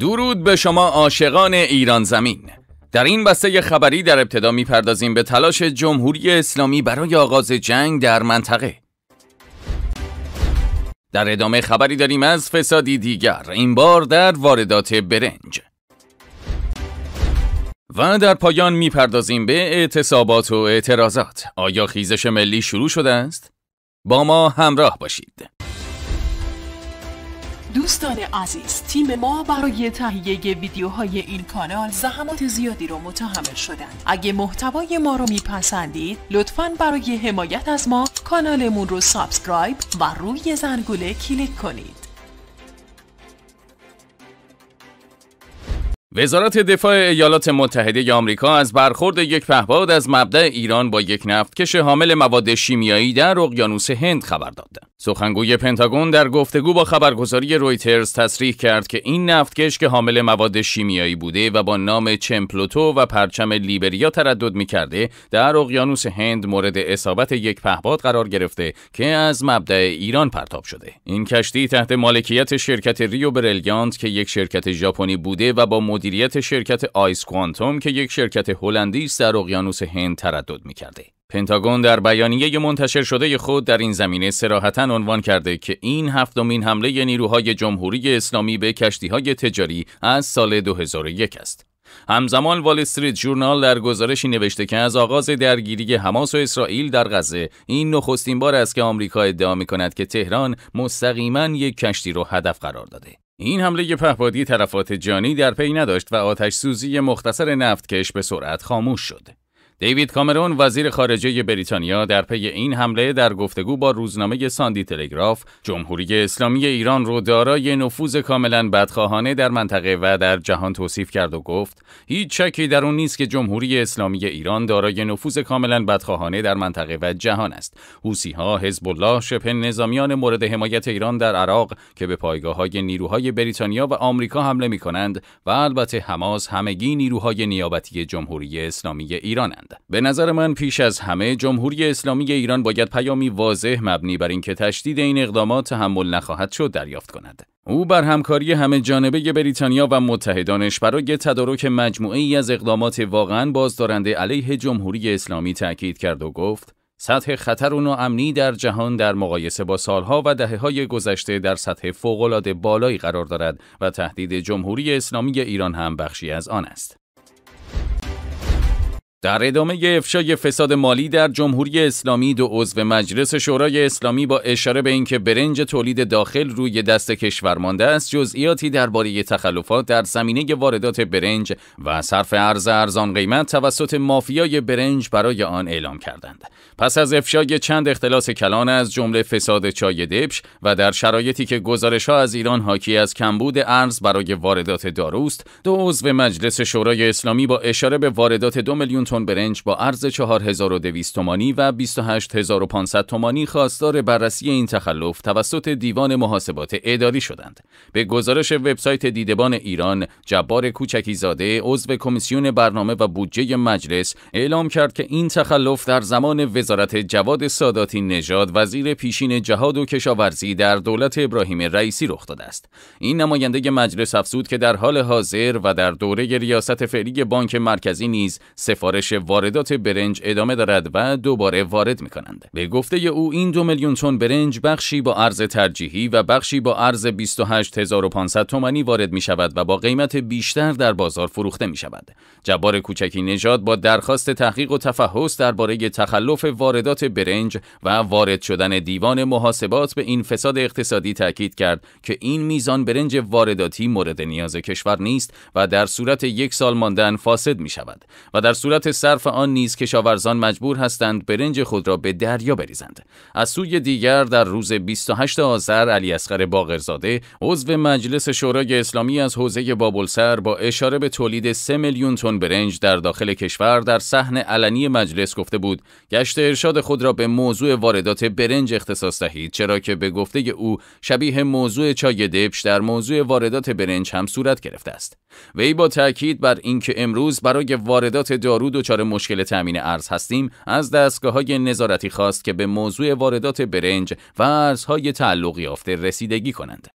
درود به شما عاشقان ایران زمین در این بسته خبری در ابتدا میپردازیم به تلاش جمهوری اسلامی برای آغاز جنگ در منطقه در ادامه خبری داریم از فسادی دیگر این بار در واردات برنج و در پایان میپردازیم به اعتصابات و اعتراضات آیا خیزش ملی شروع شده است؟ با ما همراه باشید دوستان عزیز تیم ما برای تهیه ویدیوهای این کانال زحمات زیادی رو متحمل شدند اگه محتوای ما رو میپسندید لطفا برای حمایت از ما کانالمون رو سابسکرایب و روی زنگوله کلیک کنید وزارت دفاع ایالات متحده آمریکا از برخورد یک پهپاد از مبدع ایران با یک نفتکش حامل مواد شیمیایی در اقیانوس هند خبر داد. سخنگوی پنتاگون در گفتگو با خبرگزاری رویترز تصریح کرد که این نفتکش که حامل مواد شیمیایی بوده و با نام چمپلوتو و پرچم لیبریا تردد می کرده در اقیانوس هند مورد اصابت یک پهباد قرار گرفته که از مبدع ایران پرتاب شده این کشتی تحت مالکیت شرکت ریو برلیانت که یک شرکت ژاپنی بوده و با مدیریت شرکت آیس کوانتوم که یک شرکت هلندی است در اقیانوس هند تردد می پنتاگون در بیانیه منتشر شده خود در این زمینه سراحتا عنوان کرده که این هفتمین حمله نیروهای جمهوری اسلامی به های تجاری از سال 2001 است. همزمان وال استریت جورنال در گزارشی نوشته که از آغاز درگیری حماس و اسرائیل در غزه این نخستین بار است که آمریکا ادعا می کند که تهران مستقیما یک کشتی را هدف قرار داده. این حمله پهپادی طرفات جانی در پی نداشت و آتش سوزی مختصر نفتکش به سرعت خاموش شد. دیوید کامرون وزیر خارجه بریتانیا در پی این حمله در گفتگو با روزنامه ساندی تلگراف جمهوری اسلامی ایران رو دارای نفوذ کاملا بدخواهانه در منطقه و در جهان توصیف کرد و گفت هیچ شکی در اون نیست که جمهوری اسلامی ایران دارای نفوذ کاملا بدخواهانه در منطقه و جهان است حوسی ها حزب الله شبه نظامیان مورد حمایت ایران در عراق که به پایگاه های نیروهای بریتانیا و آمریکا حمله می کنند و البته حماس همگی نیروهای نیابتی جمهوری اسلامی ایرانند به نظر من پیش از همه جمهوری اسلامی ایران باید پیامی واضح مبنی بر اینکه تشدید این اقدامات تحمل نخواهد شد دریافت کند او بر همکاری همه جانبه بریتانیا و متحدانش برای تدارک مجموعه ای از اقدامات واقعا بازدارنده علیه جمهوری اسلامی تاکید کرد و گفت سطح خطر و امنی در جهان در مقایسه با سالها و دهه های گذشته در سطح فوقالعاده بالایی قرار دارد و تهدید جمهوری اسلامی ایران هم بخشی از آن است. در ادامه افشای فساد مالی در جمهوری اسلامی دو عضو مجلس شورای اسلامی با اشاره به اینکه برنج تولید داخل روی دست کشور مانده است جزئیاتی درباره تخلفات در زمینه واردات برنج و صرف ارز ارزان قیمت توسط مافیای برنج برای آن اعلام کردند پس از افشای چند اختلاس کلان از جمله فساد چای دبش و در شرایطی که گزارش ها از ایران حاکی از کمبود ارز برای واردات داروست دو عضو مجلس شورای اسلامی با اشاره به واردات دو میلیون تن برنج با ارز 4200 تومانی و 28500 تومانی خواستار بررسی این تخلف توسط دیوان محاسبات اداری شدند. به گزارش وبسایت دیدبان ایران، جبار کوچکی زاده عضو کمیسیون برنامه و بودجه مجلس اعلام کرد که این تخلف در زمان وزارت جواد ساداتی نژاد وزیر پیشین جهاد و کشاورزی در دولت ابراهیم رئیسی رخ داده است. این نماینده مجلس افزود که در حال حاضر و در دوره ریاست فعلی بانک مرکزی نیز سفارش واردات برنج ادامه دارد و دوباره وارد می کنند. به گفته او این دو میلیون تن برنج بخشی با ارز ترجیحی و بخشی با ارز 28500 تومانی وارد می شود و با قیمت بیشتر در بازار فروخته می شود. جبار کوچکی نژاد با درخواست تحقیق و تفحص درباره تخلف واردات برنج و وارد شدن دیوان محاسبات به این فساد اقتصادی تاکید کرد که این میزان برنج وارداتی مورد نیاز کشور نیست و در صورت یک سال ماندن فاسد می شود و در صورت صرف آن نیز کشاورزان مجبور هستند برنج خود را به دریا بریزند از سوی دیگر در روز 28 آذر علی اصغر باقرزاده عضو مجلس شورای اسلامی از حوزه بابلسر با اشاره به تولید 3 میلیون تن برنج در داخل کشور در صحن علنی مجلس گفته بود گشت ارشاد خود را به موضوع واردات برنج اختصاص دهید چرا که به گفته او شبیه موضوع چای دبش در موضوع واردات برنج هم صورت گرفته است وی با تاکید بر اینکه امروز برای واردات دارود دچار مشکل تامین ارز هستیم از دستگاه های نظارتی خواست که به موضوع واردات برنج و ارزهای تعلق یافته رسیدگی کنند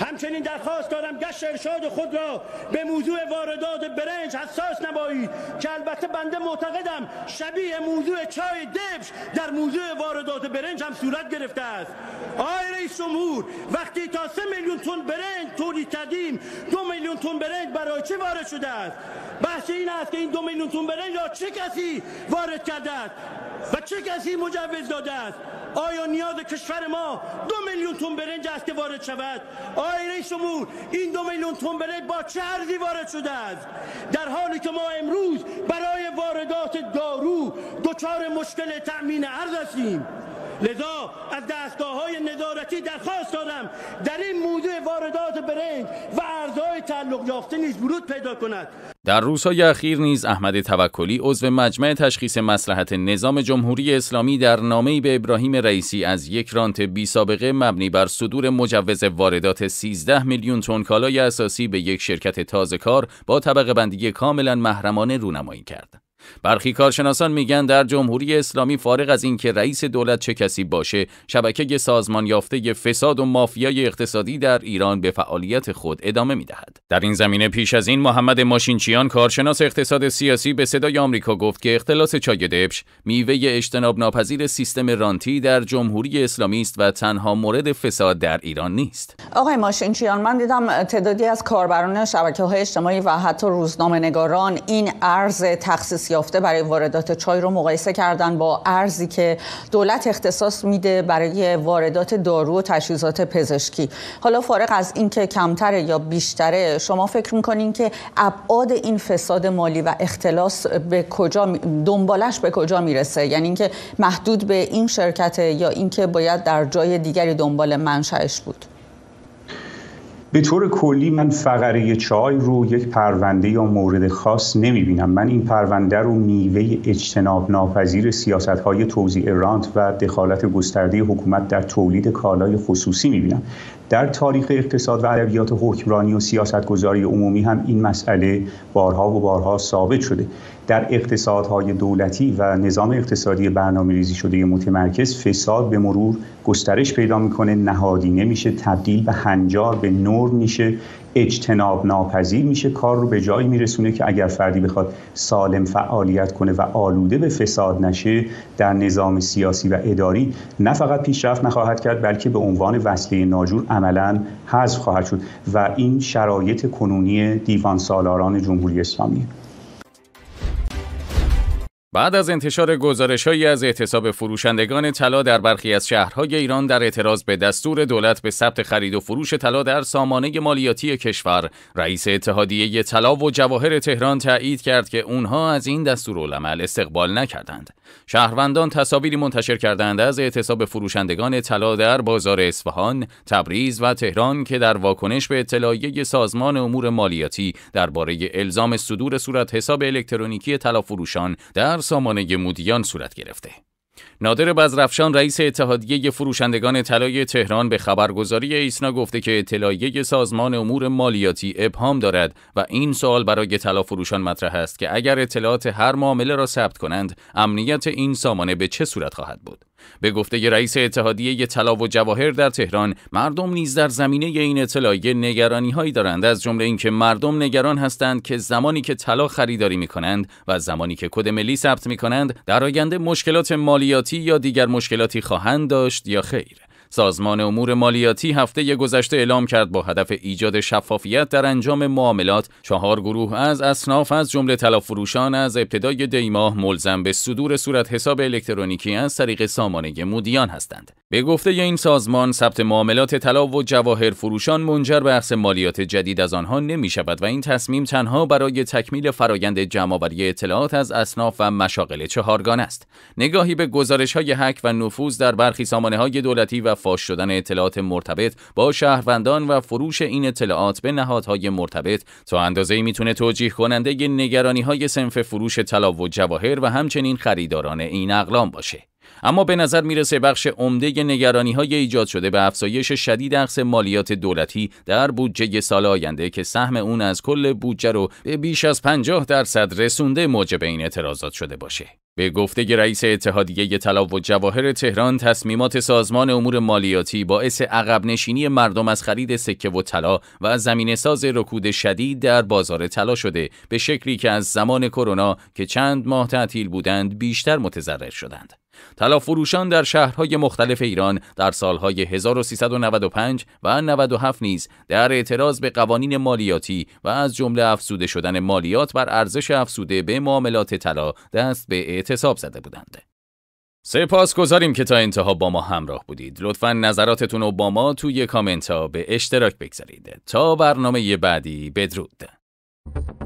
همچنین درخواست دارم گشت ارشاد خود را به موضوع واردات برنج حساس نمایید که البته بنده معتقدم شبیه موضوع چای دبش در موضوع واردات برنج هم صورت گرفته است آقای رئیس جمهور وقتی تا سه میلیون تن برنج تولید کردیم دو میلیون تن برنج برای چه وارد شده است بحث این است که این دو میلیون تن برنج را چه کسی وارد کرده است و چه کسی مجوز داده است آیا نیاز کشور ما دو میلیون تون برنج است که وارد شود آیا رئیس این دو میلیون تون برنج با چه ارزی وارد شده است در حالی که ما امروز برای واردات دارو دچار مشکل تأمین ارز هستیم لذا از دستگاه های نظارتی درخواست دارم در این موضوع واردات برنج و ارزهای تعلق یافته نیز ورود پیدا کند در روزهای اخیر نیز احمد توکلی عضو مجمع تشخیص مسلحت نظام جمهوری اسلامی در نامه‌ای به ابراهیم رئیسی از یک رانت بی سابقه مبنی بر صدور مجوز واردات 13 میلیون تن کالای اساسی به یک شرکت تازه کار با طبقه بندی کاملا محرمانه رونمایی کرد. برخی کارشناسان میگن در جمهوری اسلامی فارغ از اینکه رئیس دولت چه کسی باشه شبکه سازمان یافته فساد و مافیای اقتصادی در ایران به فعالیت خود ادامه میدهد در این زمینه پیش از این محمد ماشینچیان کارشناس اقتصاد سیاسی به صدای آمریکا گفت که اختلاس چای دبش میوه اجتناب ناپذیر سیستم رانتی در جمهوری اسلامی است و تنها مورد فساد در ایران نیست آقای ماشینچیان من دیدم تعدادی از کاربران شبکه اجتماعی و حتی روزنامه این ارز تخصیصی یافته برای واردات چای رو مقایسه کردن با ارزی که دولت اختصاص میده برای واردات دارو و تجهیزات پزشکی حالا فارغ از اینکه کمتره یا بیشتره شما فکر میکنین که ابعاد این فساد مالی و اختلاس به کجا دنبالش به کجا میرسه یعنی اینکه محدود به این شرکت یا اینکه باید در جای دیگری دنبال منشأش بود به طور کلی من فقره چای رو یک پرونده یا مورد خاص نمی بینم من این پرونده رو میوه اجتناب ناپذیر سیاست های توزیع رانت و دخالت گسترده حکومت در تولید کالای خصوصی می بینم در تاریخ اقتصاد و ادبیات حکمرانی و سیاستگذاری عمومی هم این مسئله بارها و بارها ثابت شده در اقتصادهای دولتی و نظام اقتصادی برنامه ریزی شده متمرکز فساد به مرور گسترش پیدا میکنه نهادینه میشه تبدیل به هنجار به نور میشه اجتناب ناپذیر میشه کار رو به جایی میرسونه که اگر فردی بخواد سالم فعالیت کنه و آلوده به فساد نشه در نظام سیاسی و اداری نه فقط پیشرفت نخواهد کرد بلکه به عنوان وسیله ناجور عملا حذف خواهد شد و این شرایط کنونی دیوان سالاران جمهوری اسلامی بعد از انتشار گزارشهایی از اعتصاب فروشندگان طلا در برخی از شهرهای ایران در اعتراض به دستور دولت به ثبت خرید و فروش طلا در سامانه مالیاتی کشور، رئیس اتحادیه طلا و جواهر تهران تایید کرد که اونها از این دستور دستورالعمل استقبال نکردند. شهروندان تصاویری منتشر کردند از اعتصاب فروشندگان طلا در بازار اصفهان، تبریز و تهران که در واکنش به اطلاعیه سازمان امور مالیاتی درباره الزام صدور صورت حساب الکترونیکی طلا فروشان در سامانه مودیان صورت گرفته. نادر بزرفشان رئیس اتحادیه فروشندگان طلای تهران به خبرگزاری ایسنا گفته که اطلاعیه سازمان امور مالیاتی ابهام دارد و این سوال برای طلا فروشان مطرح است که اگر اطلاعات هر معامله را ثبت کنند امنیت این سامانه به چه صورت خواهد بود به گفته رئیس اتحادیه طلا و جواهر در تهران مردم نیز در زمینه این اطلاعیه نگرانی هایی دارند از جمله اینکه مردم نگران هستند که زمانی که طلا خریداری می کنند و زمانی که کد ملی ثبت می کنند در آینده مشکلات مالیاتی یا دیگر مشکلاتی خواهند داشت یا خیر سازمان امور مالیاتی هفته گذشته اعلام کرد با هدف ایجاد شفافیت در انجام معاملات چهار گروه از اصناف از جمله فروشان از ابتدای دیماه ملزم به صدور صورت حساب الکترونیکی از طریق سامانه مودیان هستند به گفته این سازمان ثبت معاملات طلا و جواهر فروشان منجر به اخذ مالیات جدید از آنها نمی شود و این تصمیم تنها برای تکمیل فرایند جمعآوری اطلاعات از اصناف و مشاغل چهارگان است نگاهی به گزارش های حک و نفوذ در برخی سامانه های دولتی و فاش شدن اطلاعات مرتبط با شهروندان و فروش این اطلاعات به نهادهای مرتبط تا اندازه میتونه توجیه کننده نگرانی های سنف فروش طلا و جواهر و همچنین خریداران این اقلام باشه. اما به نظر میرسه بخش عمده نگرانی های ایجاد شده به افزایش شدید اخص مالیات دولتی در بودجه سال آینده که سهم اون از کل بودجه رو به بیش از 50 درصد رسونده موجب این اعتراضات شده باشه. به گفته رئیس اتحادیه طلا و جواهر تهران تصمیمات سازمان امور مالیاتی باعث عقب نشینی مردم از خرید سکه و طلا و زمین ساز رکود شدید در بازار طلا شده به شکلی که از زمان کرونا که چند ماه تعطیل بودند بیشتر متضرر شدند. طلا فروشان در شهرهای مختلف ایران در سالهای 1395 و 97 نیز در اعتراض به قوانین مالیاتی و از جمله افزوده شدن مالیات بر ارزش افزوده به معاملات طلا دست به اعتصاب زده بودند. سپاس گذاریم که تا انتها با ما همراه بودید. لطفا نظراتتون رو با ما توی کامنت ها به اشتراک بگذارید. تا برنامه بعدی بدرود.